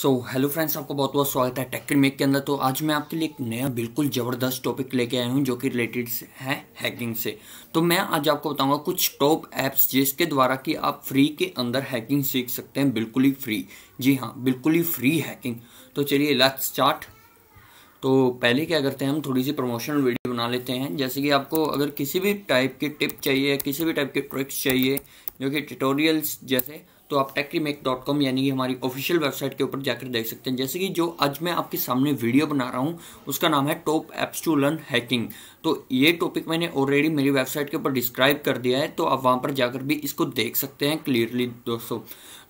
so hello friends आपका बहुत बहुत स्वागत है टेक मेक के अंदर तो आज मैं आपके लिए एक नया बिल्कुल ज़बरदस्त टॉपिक लेके आया हूँ जो कि रिलेटेड है हैकिंग से तो मैं आज आपको बताऊंगा कुछ टॉप ऐप्स जिसके द्वारा कि आप फ्री के अंदर हैकिंग सीख सकते हैं बिल्कुल ही फ्री जी हाँ बिल्कुल ही फ्री हैकिंग तो चलिए लेट्स स्टार्ट तो पहले क्या करते हैं हम थोड़ी सी प्रमोशनल वीडियो बना लेते हैं जैसे कि आपको अगर किसी भी टाइप की टिप चाहिए किसी भी टाइप के ट्रिक्स चाहिए जो कि ट्यूटोरियल्स जैसे तो आप मेक डॉट कॉम यानी कि हमारी ऑफिशियल वेबसाइट के ऊपर जाकर देख सकते हैं जैसे कि जो आज मैं आपके सामने वीडियो बना रहा हूँ उसका नाम है top apps to learn hacking तो ये टॉपिक मैंने ऑलरेडी मेरी वेबसाइट के ऊपर डिस्क्राइब कर दिया है तो आप वहाँ पर जाकर भी इसको देख सकते हैं क्लियरली दोस्तों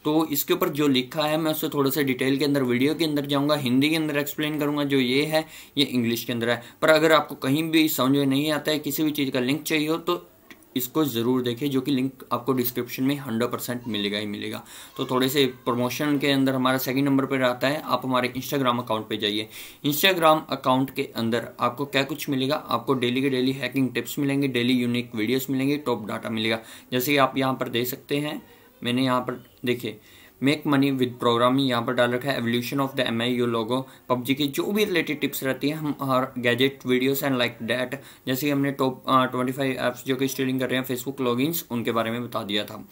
तो इसके ऊपर जो लिखा है मैं उससे थोड़े से डिटेल के अंदर वीडियो के अंदर जाऊंगा हिंदी के अंदर एक्सप्लेन करूंगा जो ये है ये इंग्लिश के अंदर है पर अगर आपको कहीं भी समझ में नहीं आता है किसी भी चीज़ का लिंक चाहिए हो तो इसको ज़रूर देखें जो कि लिंक आपको डिस्क्रिप्शन में हंड्रेड परसेंट मिलेगा ही मिलेगा तो थोड़े से प्रमोशन के अंदर हमारा सेकंड नंबर पर आता है आप हमारे इंस्टाग्राम अकाउंट पे जाइए इंस्टाग्राम अकाउंट के अंदर आपको क्या कुछ मिलेगा आपको डेली के डेली हैकिंग टिप्स मिलेंगे डेली यूनिक वीडियोज मिलेंगे टॉप डाटा मिलेगा जैसे कि आप यहाँ पर देख सकते हैं मैंने यहाँ पर देखिए मेक मनी विद प्रोग्रामिंग यहाँ पर डाल रखा है evolution of the M I U logo PUBG की जो भी रिलेटेड टिप्स रहती है हम हर gadget videos and like that जैसे कि हमने टॉप ट्वेंटी फाइव ऐप्स जो कि स्टीलिंग कर रहे हैं फेसबुक लॉग उनके बारे में बता दिया था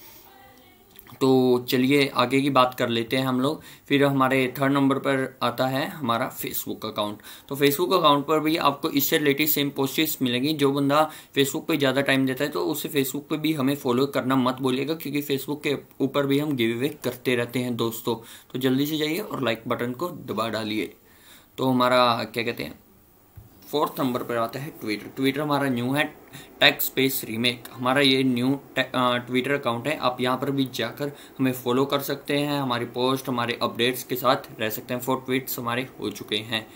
तो चलिए आगे की बात कर लेते हैं हम लोग फिर हमारे थर्ड नंबर पर आता है हमारा फेसबुक अकाउंट तो फेसबुक अकाउंट पर भी आपको इससे रिलेटेड सेम पोस्टेस मिलेंगी जो बंदा फेसबुक पे ज़्यादा टाइम देता है तो उसे फेसबुक पे भी हमें फॉलो करना मत बोलिएगा क्योंकि फेसबुक के ऊपर भी हम गिव अवे करते रहते हैं दोस्तों तो जल्दी से जाइए और लाइक बटन को दबा डालिए तो हमारा क्या कहते हैं फोर्थ नंबर पर आता है ट्विटर ट्विटर हमारा न्यू है टेक स्पेस रीमेक हमारा ये न्यू ट्विटर अकाउंट है आप यहाँ पर भी जाकर हमें फॉलो कर सकते हैं हमारी पोस्ट हमारे अपडेट्स के साथ रह सकते हैं फोर ट्वीट्स हमारे हो चुके हैं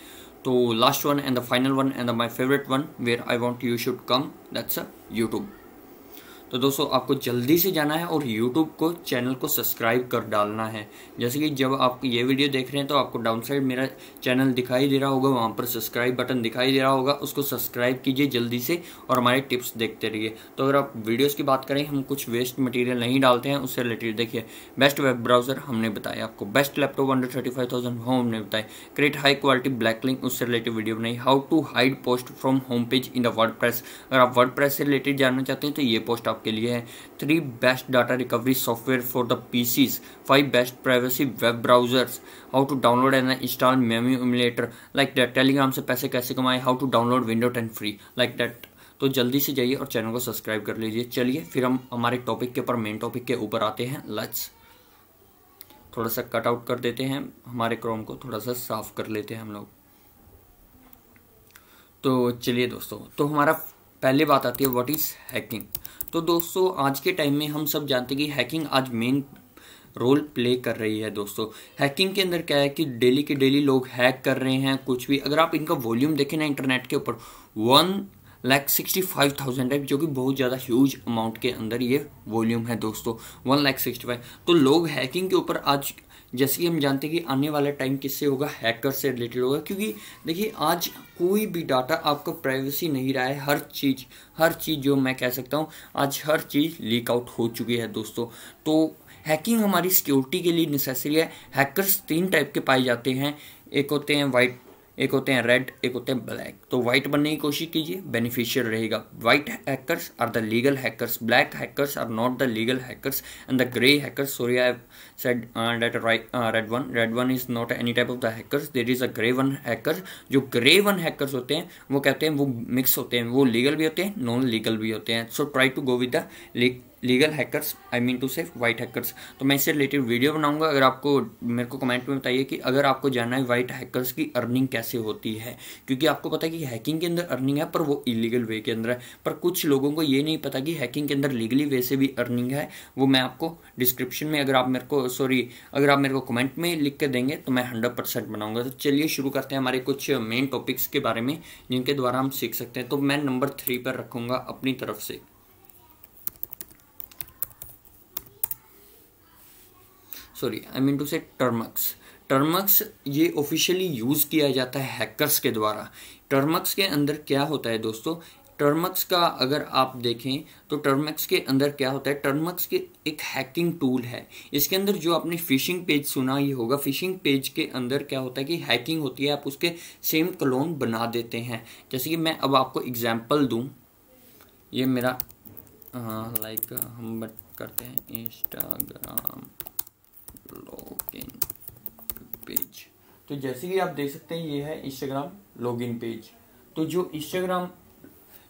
तो last one and the final one and the my favourite one where I want you should come that's a YouTube तो दोस्तों आपको जल्दी से जाना है और यूट्यूब को चैनल को सब्सक्राइब कर डालना है जैसे कि जब आप ये वीडियो देख रहे हैं तो आपको डाउन साइड मेरा चैनल दिखाई दे रहा होगा वहाँ पर सब्सक्राइब बटन दिखाई दे रहा होगा उसको सब्सक्राइब कीजिए जल्दी से और हमारे टिप्स देखते रहिए तो अगर आप वीडियोज़ की बात करें हम कुछ वेस्ट मटीरियल नहीं डालते हैं उससे रिलेटेड देखिए बेस्ट वेब ब्राउजर हमने बताया आपको best laptop under thirty five thousand home हमने बताया create high quality black link उससे रिलेटेड वीडियो बनाई how to hide post from home page in the word अगर आप वर्ड से रिलेटेड जानना चाहते हैं तो ये पोस्ट आप आपके लिए है three best data recovery software for the PCs five best privacy web browsers how to download and install MEmu emulator like that Telegram से पैसे कैसे कमाएं how to download window ten free like that तो जल्दी से जाइए और channel को सब्सक्राइब कर लीजिए चलिए फिर हम हमारे टॉपिक के ऊपर मेन टॉपिक के ऊपर आते हैं लच थोड़ा सा कट आउट कर देते हैं हमारे क्रोम को थोड़ा सा साफ कर लेते हैं हम लोग तो चलिए दोस्तों तो हमारा पहली बात आती है व्हाट इज़ हैकिंग तो दोस्तों आज के टाइम में हम सब जानते हैं कि हैकिंग आज मेन रोल प्ले कर रही है दोस्तों हैकिंग के अंदर क्या है कि डेली के डेली लोग हैक कर रहे हैं कुछ भी अगर आप इनका वॉल्यूम देखें ना इंटरनेट के ऊपर one lakh sixty five thousand है जो कि बहुत ज़्यादा ह्यूज अमाउंट के अंदर ये वॉल्यूम है दोस्तों वन लैख सिक्सटी फाइव तो लोग हैकिंग के ऊपर आज जैसे कि हम जानते हैं कि आने वाला टाइम किससे होगा हैकर से रिलेटेड होगा क्योंकि देखिए आज कोई भी डाटा आपका प्राइवेसी नहीं रहा है हर चीज़ हर चीज़ जो मैं कह सकता हूँ आज हर चीज़ लीक आउट हो चुकी है दोस्तों तो हैकिंग हमारी सिक्योरिटी के लिए नेसेसरी है हैकर्स तीन टाइप के पाए जाते हैं एक होते हैं वाइट एक होते हैं रेड एक होते हैं ब्लैक तो वाइट बनने की कोशिश कीजिए बेनिफिशियल रहेगा white hackers are the legal hackers black hackers are not the legal hackers and the grey hackers sorry I have said uh, that right uh, red one red one is not any type of the hackers there is a जो grey one hackers होते हैं वो कहते हैं वो mix होते हैं वो लीगल भी होते हैं नॉन लीगल भी होते हैं so try to go with the legal hackers I mean to say white hackers तो मैं इससे रिलेटेड वीडियो बनाऊंगा अगर आपको मेरे को कमेंट में बताइए कि अगर आपको जानना है वाइट हैकर्स की अर्निंग कैसे होती है क्योंकि आपको पता है कि हैकिंग के अंदर अर्निंग है पर वो इलीगल वे के अंदर है पर कुछ लोगों को ये नहीं पता कि हैकिंग के अंदर लीगली वे से भी अर्निंग है वो मैं आपको डिस्क्रिप्शन में अगर आप मेरे को सॉरी अगर आप मेरे को कमेंट में लिख के देंगे तो मैं हंड्रेड परसेंट बनाऊंगा तो चलिए शुरू करते हैं हमारे कुछ मेन टॉपिक्स के बारे में जिनके द्वारा हम सीख सकते हैं तो मैं नंबर थ्री पर रखूँगा अपनी तरफ से sorry I mean to say Termux Termux ये ऑफिशियली यूज़ किया जाता है हैकर्स के द्वारा टर्मक्स के अंदर क्या होता है दोस्तों टर्मक्स का अगर आप देखें तो टर्मक्स के अंदर क्या होता है टर्मक्स के एक हैकिंग टूल है इसके अंदर जो आपने फिशिंग पेज सुना ही होगा फिशिंग पेज के अंदर क्या होता है कि हैकिंग होती है आप उसके सेम क्लोन बना देते हैं जैसे कि मैं अब आपको एग्जाम्पल दूँ ये मेरा लाइक हम करते हैं इंस्टाग्राम लॉगिन पेज तो जैसे कि आप देख सकते हैं ये है इंस्टाग्राम लॉगिन पेज तो जो इंस्टाग्राम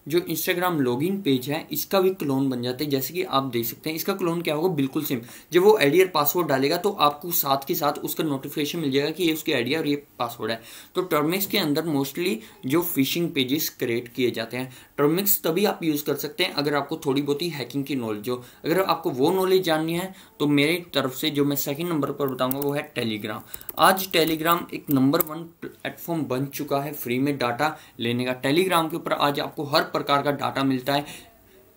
जो इंस्टाग्राम लॉगिन पेज है इसका भी क्लोन बन जाता है जैसे कि आप देख सकते हैं इसका क्लोन क्या होगा बिल्कुल सेम जब वो आईडी और पासवर्ड डालेगा तो आपको साथ के साथ उसका नोटिफिकेशन मिल जाएगा कि ये उसकी आईडी और ये पासवर्ड है तो टर्मिक्स के अंदर मोस्टली जो फिशिंग पेजेस क्रिएट किए जाते हैं टर्मिक्स तभी आप यूज़ कर सकते हैं अगर आपको थोड़ी बहुत ही हैकिंग की नॉलेज हो अगर आपको वो नॉलेज जाननी है तो मेरे तरफ से जो मैं सेकेंड नंबर पर बताऊंगा वो है टेलीग्राम आज टेलीग्राम एक नंबर वन प्लेटफॉर्म बन चुका है फ्री में डाटा लेने का टेलीग्राम के ऊपर आज आपको हर प्रकार का डाटा मिलता है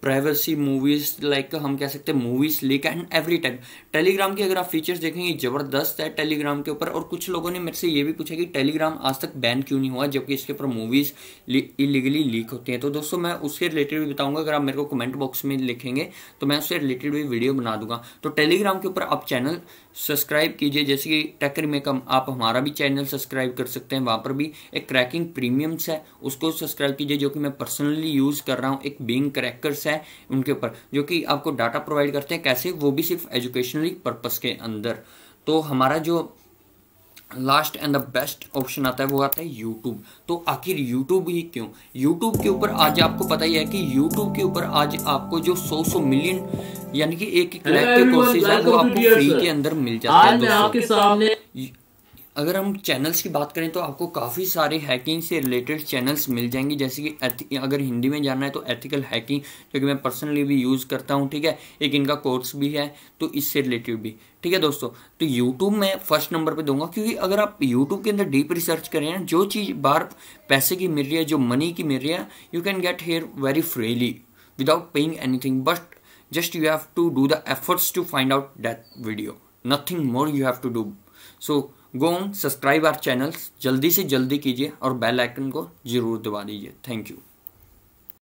प्राइवेसी मूवीज लाइक हम कह सकते हैं movies leak and every time Telegram की अगर आप फीचर्स देखेंगे जबरदस्त है टेलीग्राम के ऊपर और कुछ लोगों ने मेरे से ये भी पूछा कि टेलीग्राम आज तक बैन क्यों नहीं हुआ जबकि इसके ऊपर मूवीज इलीगली लीक होती हैं तो दोस्तों मैं उसके रिलेटेड भी बताऊंगा अगर आप मेरे को कमेंट बॉक्स में लिखेंगे तो मैं उससे रिलेटेड भी वीडियो बना दूंगा तो टेलीग्राम के ऊपर आप चैनल सब्सक्राइब कीजिए जैसे कि टक्कर में कम आप हमारा भी चैनल सब्सक्राइब कर सकते हैं वहाँ पर भी एक क्रैकिंग प्रीमियम्स है उसको सब्सक्राइब कीजिए जो कि मैं पर्सनली यूज़ कर रहा हूँ एक बींग क्रैकर्स है है उनके ऊपर जो कि आपको डाटा प्रोवाइड करते हैं कैसे वो भी सिर्फ एजुकेशनली पर्पज़ के अंदर तो हमारा जो last and the best option आता है वो आता है यूट्यूब तो आखिर यूट्यूब ही क्यों यूट्यूब के ऊपर आज आपको पता ही है कि यूट्यूब के ऊपर आज आपको जो सौ सौ मिलियन यानी कि एक एक लाख के कोर्सेज है वो आपको फ्री के अंदर मिल जाते हैं दोस्तों अगर हम चैनल्स की बात करें तो आपको काफ़ी सारे हैकिंग से रिलेटेड चैनल्स मिल जाएंगे जैसे कि अगर हिंदी में जाना है तो एथिकल हैकिंग जो कि मैं पर्सनली भी यूज़ करता हूँ ठीक है एक इनका कोर्स भी है तो इससे रिलेटेड भी ठीक है दोस्तों तो यूट्यूब मैं फर्स्ट नंबर पे दूंगा क्योंकि अगर आप यूट्यूब के अंदर डीप रिसर्च करें ना जो चीज़ बाहर पैसे की मिल रही है जो मनी की मिल रही है you can get here very freely without paying anything but just you have to do the efforts to find out that video nothing more you have to do so go on subscribe our channels जल्दी से जल्दी कीजिए और bell icon को ज़रूर दबा दीजिए thank you